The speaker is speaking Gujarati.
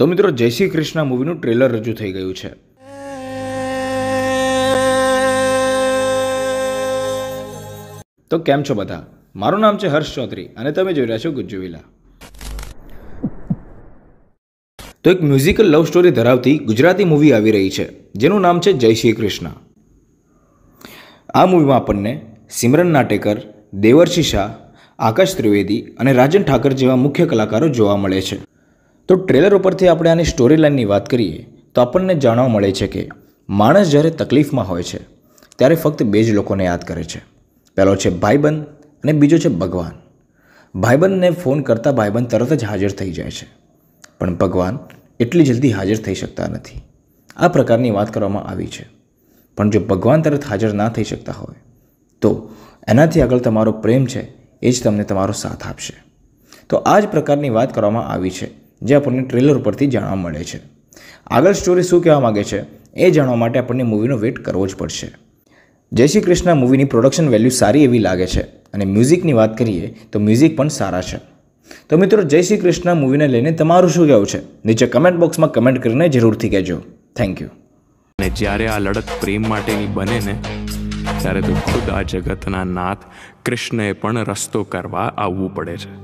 તો મિત્રો જય શ્રી કૃષ્ણ મૂવીનું ટ્રેલર રજૂ થઈ ગયું છે તો કેમ છો બધા મારું નામ છે હર્ષ ચૌધરી અને તમે જોઈ રહ્યા છો ગુજ્જુ તો એક મ્યુઝિકલ લવ સ્ટોરી ધરાવતી ગુજરાતી મૂવી આવી રહી છે જેનું નામ છે જય શ્રી કૃષ્ણ આ મૂવીમાં આપણને સિમરન નાટેકર દેવર્ષિ શાહ આકાશ ત્રિવેદી અને રાજન ઠાકર જેવા મુખ્ય કલાકારો જોવા મળે છે તો ટ્રેલર ઉપરથી આપણે આની સ્ટોરી લાઇનની વાત કરીએ તો આપણને જાણવા મળે છે કે માણસ જ્યારે તકલીફમાં હોય છે ત્યારે ફક્ત બે જ લોકોને યાદ કરે છે પહેલો છે ભાઈબંધ અને બીજો છે ભગવાન ભાઈબંધને ફોન કરતાં ભાઈબંધ તરત જ હાજર થઈ જાય છે પણ ભગવાન એટલી જલ્દી હાજર થઈ શકતા નથી આ પ્રકારની વાત કરવામાં આવી છે પણ જો ભગવાન તરત હાજર ના થઈ શકતા હોય તો એનાથી આગળ તમારો પ્રેમ છે એ જ તમને તમારો સાથ આપશે તો આ જ પ્રકારની વાત કરવામાં આવી છે જે આપણને ટ્રેલર પરથી જાણવા મળે છે આગળ સ્ટોરી શું કહેવા માગે છે એ જાણવા માટે આપણને મૂવીનો વેઇટ કરવો જ પડશે જય શ્રી કૃષ્ણ મૂવીની પ્રોડક્શન વેલ્યુ સારી એવી લાગે છે અને મ્યુઝિકની વાત કરીએ તો મ્યુઝિક પણ સારા છે તો મિત્રો જય શ્રી કૃષ્ણ મૂવીને લઈને તમારું શું કહેવું છે નીચે કમેન્ટ બોક્સમાં કમેન્ટ કરીને જરૂરથી કહેજો થેન્ક યુ અને જ્યારે આ લડત પ્રેમ માટેની બને ને ત્યારે તો ખુદ આ જગતના નાથ કૃષ્ણએ પણ રસ્તો કરવા આવવું પડે છે